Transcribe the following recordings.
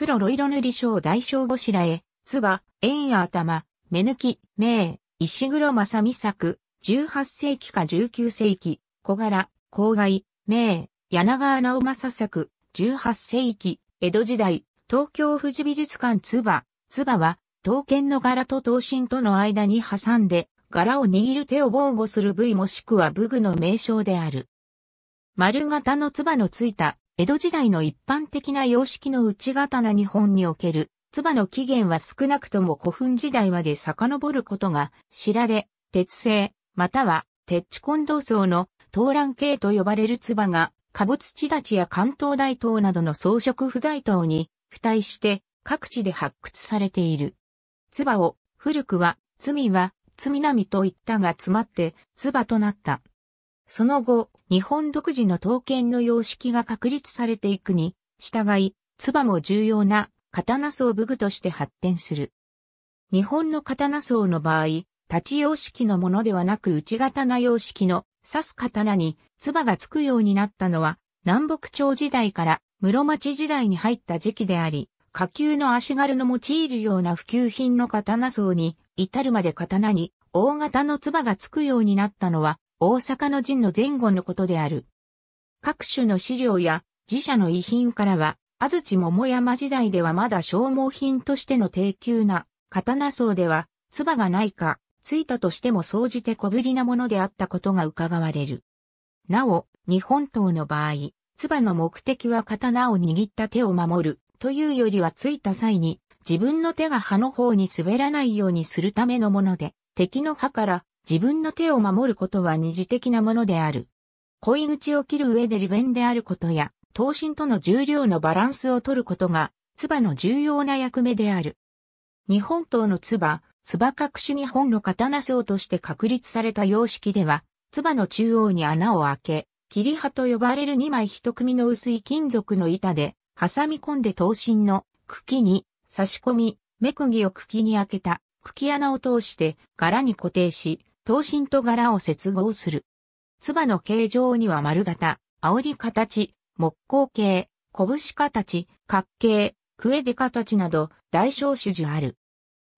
黒ロイロ塗り小大小ごしらえ、つば、や頭、目抜き、名、石黒正美作、18世紀か19世紀、小柄、郊外、名、柳川直政作、18世紀、江戸時代、東京富士美術館つば、つばは、刀剣の柄と刀身との間に挟んで、柄を握る手を防護する部位もしくは武具の名称である。丸型のつばのついた江戸時代の一般的な様式の内刀日本における、唾の起源は少なくとも古墳時代まで遡ることが知られ、鉄製、または鉄地混同層の東蘭系と呼ばれる唾が、下物地立ちや関東大塔などの装飾不大塔に付帯して各地で発掘されている。唾を古くは罪は罪なみと言ったが詰まって唾となった。その後、日本独自の刀剣の様式が確立されていくに、従い、唾も重要な刀装武具として発展する。日本の刀装の場合、立ち様式のものではなく内刀様式の刺す刀に唾がつくようになったのは、南北朝時代から室町時代に入った時期であり、下級の足軽の用いるような普及品の刀装に、至るまで刀に大型の唾がつくようになったのは、大阪の陣の前後のことである。各種の資料や自社の遺品からは、安土桃山時代ではまだ消耗品としての低級な刀層では、唾がないか、ついたとしても総じて小ぶりなものであったことが伺われる。なお、日本刀の場合、唾の目的は刀を握った手を守るというよりはついた際に自分の手が刃の方に滑らないようにするためのもので、敵の刃から自分の手を守ることは二次的なものである。恋口を切る上で利便であることや、刀身との重量のバランスを取ることが、唾の重要な役目である。日本刀の唾、唾隠し日本の刀層として確立された様式では、唾の中央に穴を開け、切り刃と呼ばれる2枚一組の薄い金属の板で、挟み込んで刀身の茎に差し込み、目釘を茎に開けた茎穴を通して柄に固定し、刀身と柄を接合する。つばの形状には丸型、煽り形、木工形、拳形、角形、クエデ形など大小種々ある。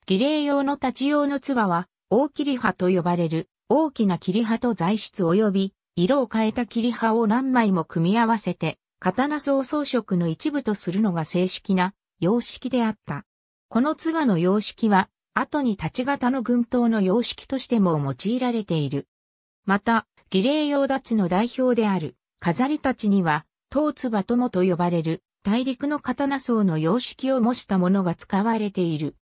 儀礼用の立ち用のつばは、大切り葉と呼ばれる、大きな切り葉と材質及び、色を変えた切り葉を何枚も組み合わせて、刀装装飾の一部とするのが正式な様式であった。このつばの様式は、後に立ち型の軍刀の様式としても用いられている。また、儀礼用立ちの代表である、飾り立ちには、東唾友と呼ばれる、大陸の刀層の様式を模したものが使われている。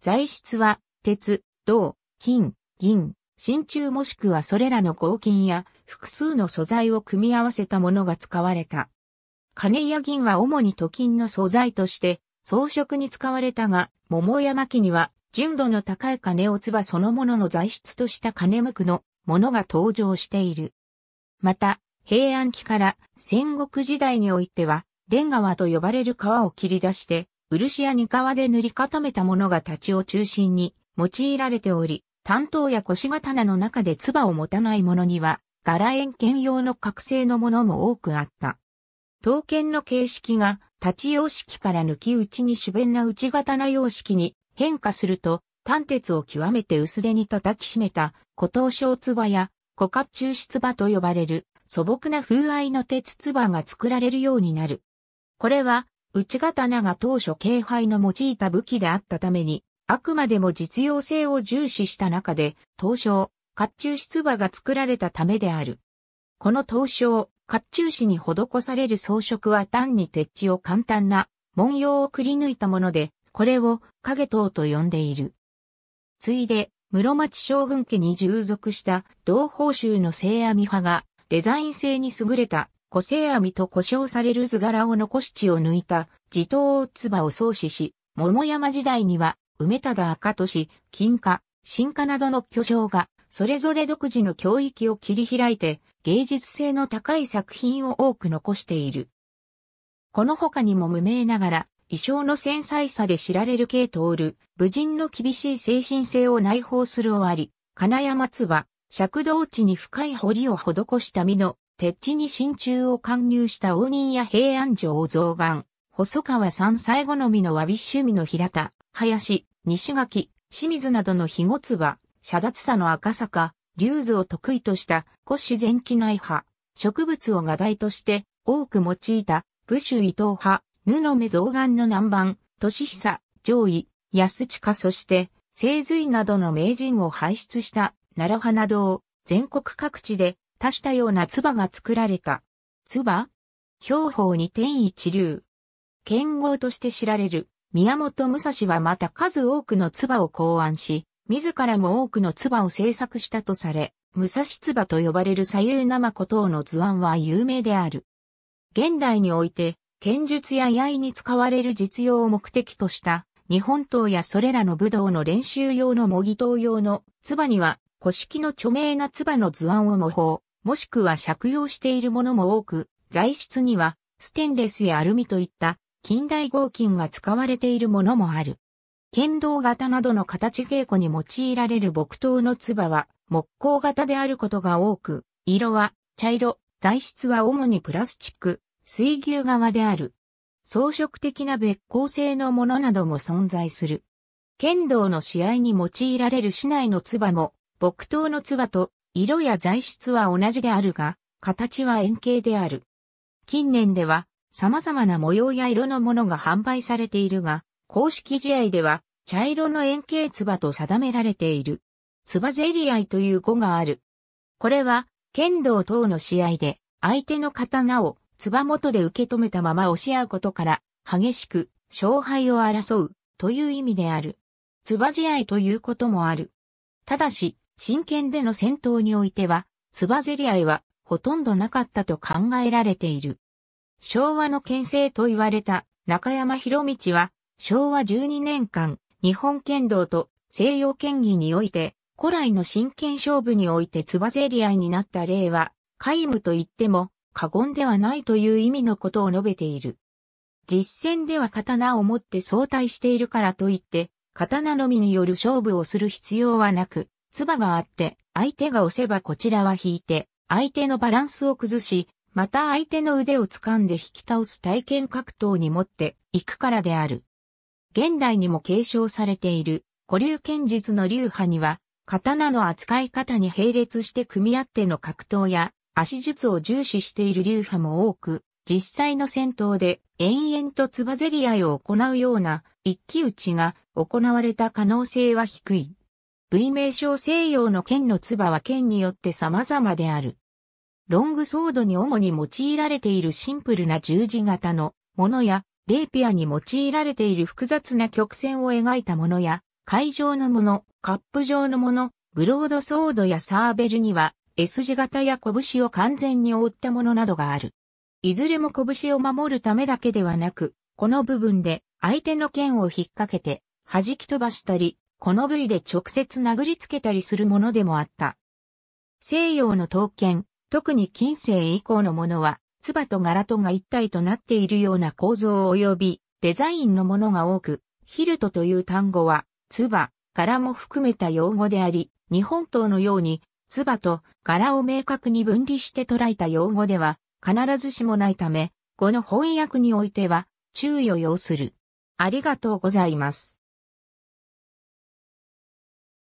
材質は、鉄、銅、金、銀、真鍮もしくはそれらの合金や複数の素材を組み合わせたものが使われた。金や銀は主に土金の素材として装飾に使われたが、桃山木には純度の高い金を唾そのものの材質とした金無垢のものが登場している。また、平安期から戦国時代においては、レン川と呼ばれる川を切り出して、漆やに川で塗り固めたものが太刀を中心に用いられており、担当や腰刀の中で唾を持たない者には、柄円剣用の覚醒のものも多くあった。刀剣の形式が、立ち様式から抜き打ちに主弁な内刀様式に変化すると、炭鉄を極めて薄手に叩きしめた、古刀小壺や、古甲中質場と呼ばれる、素朴な風合いの鉄壺が作られるようになる。これは、内刀が当初軽配の用いた武器であったために、あくまでも実用性を重視した中で、東証、甲冑出馬が作られたためである。この刀証、甲冑紙に施される装飾は単に鉄地を簡単な文様をくり抜いたもので、これを影党と呼んでいる。ついで、室町将軍家に従属した同報酬の聖網派がデザイン性に優れた個性網と呼称される図柄を残し血を抜いた地頭唾を創始し、桃山時代には梅忠赤都市、金貨、新貨などの巨匠がそれぞれ独自の教育を切り開いて芸術性の高い作品を多く残している。この他にも無名ながら衣装の繊細さで知られる系統る、武人の厳しい精神性を内包する終わり、金山津は、尺道地に深い堀を施した身の、鉄地に真鍮を貫入した応仁や平安城を増願、細川山最後の身の和び趣味の平田、林、西垣、清水などの肥後津は、遮脱さの赤坂、竜図を得意とした古種前期内派、植物を画題として多く用いた武州伊藤派、布目造顔の南蛮、年久、上位、安近そして、清水などの名人を輩出した奈良花堂、全国各地で多種多様な唾が作られた。唾標法に天一流。剣豪として知られる宮本武蔵はまた数多くの唾を考案し、自らも多くの唾を制作したとされ、武蔵唾と呼ばれる左右生古等の図案は有名である。現代において、剣術や刃に使われる実用を目的とした日本刀やそれらの武道の練習用の模擬刀用の唾には古式の著名な唾の図案を模倣、もしくは借用しているものも多く、材質にはステンレスやアルミといった近代合金が使われているものもある。剣道型などの形稽古に用いられる木刀の唾は木工型であることが多く、色は茶色、材質は主にプラスチック、水牛側である。装飾的な別構成のものなども存在する。剣道の試合に用いられる市内の唾も、木刀の唾と色や材質は同じであるが、形は円形である。近年では様々な模様や色のものが販売されているが、公式試合では茶色の円形唾と定められている。唾ゼリアイという語がある。これは剣道等の試合で相手の刀をつも元で受け止めたまま押し合うことから、激しく勝敗を争うという意味である。つば試合ということもある。ただし、真剣での戦闘においては、つばぜり合いはほとんどなかったと考えられている。昭和の県政と言われた中山博道は、昭和12年間、日本剣道と西洋剣技において、古来の真剣勝負においてつばぜり合いになった例は、皆無と言っても過言ではないという意味のことを述べている。実戦では刀を持って相対しているからといって、刀のみによる勝負をする必要はなく、唾があって、相手が押せばこちらは引いて、相手のバランスを崩し、また相手の腕を掴んで引き倒す体験格闘に持っていくからである。現代にも継承されている古流剣術の流派には、刀の扱い方に並列して組み合っての格闘や、足術を重視している流派も多く、実際の戦闘で延々とつばぜり合いを行うような一騎打ちが行われた可能性は低い。V 名称西洋の剣のバは剣によって様々である。ロングソードに主に用いられているシンプルな十字型のものや、レーピアに用いられている複雑な曲線を描いたものや、海上のもの、カップ状のもの、ブロードソードやサーベルには S 字型や拳を完全に覆ったものなどがある。いずれも拳を守るためだけではなく、この部分で相手の剣を引っ掛けて弾き飛ばしたり、この部位で直接殴りつけたりするものでもあった。西洋の刀剣、特に近世以降のものは、唾と柄とが一体となっているような構造及びデザインのものが多く、ヒルトという単語は、唾、柄も含めた用語であり、日本刀のようにツバと柄を明確に分離して捉えた用語では必ずしもないため、この翻訳においては注意を要する。ありがとうございます。